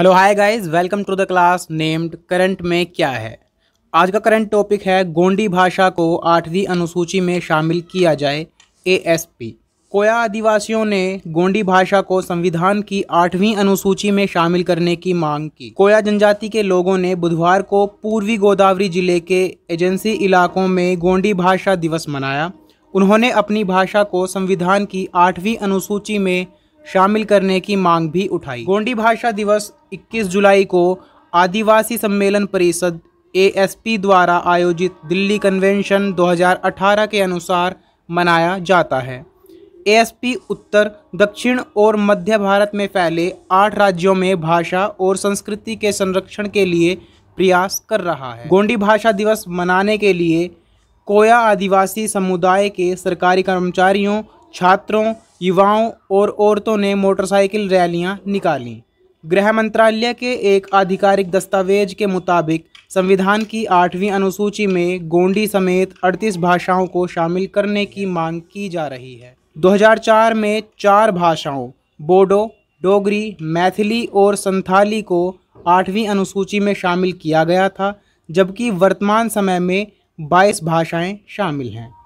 hello hi guys welcome to the class named current में क्या है आज का करंट टॉपिक है गोंडी भाषा को आठवीं अनुसूची में शामिल किया जाए एएसपी कोया आदिवासियों ने गोंडी भाषा को संविधान की आठवीं अनुसूची में शामिल करने की मांग की कोया जनजाति के लोगों ने बुधवार को पूर्वी गोदावरी जिले के एजेंसी इलाकों में गोंडी भाषा दिवस मनाया उन्होंने अपनी भाषा को संविधान की आठवीं अनुसूची में शामिल करने की मांग भी उठाई गोंडी भाषा दिवस 21 जुलाई को आदिवासी सम्मेलन परिषद ए द्वारा आयोजित दिल्ली कन्वेंशन 2018 के अनुसार मनाया जाता है ए उत्तर दक्षिण और मध्य भारत में फैले आठ राज्यों में भाषा और संस्कृति के संरक्षण के लिए प्रयास कर रहा है गोंडी भाषा दिवस मनाने के लिए कोया आदिवासी समुदाय के सरकारी कर्मचारियों छात्रों युवाओं और औरतों ने मोटरसाइकिल रैलियां निकाली गृह मंत्रालय के एक आधिकारिक दस्तावेज के मुताबिक संविधान की आठवीं अनुसूची में गोंडी समेत 38 भाषाओं को शामिल करने की मांग की जा रही है 2004 में चार भाषाओं बोडो डोगरी मैथिली और संथाली को आठवीं अनुसूची में शामिल किया गया था जबकि वर्तमान समय में 22 भाषाएं शामिल हैं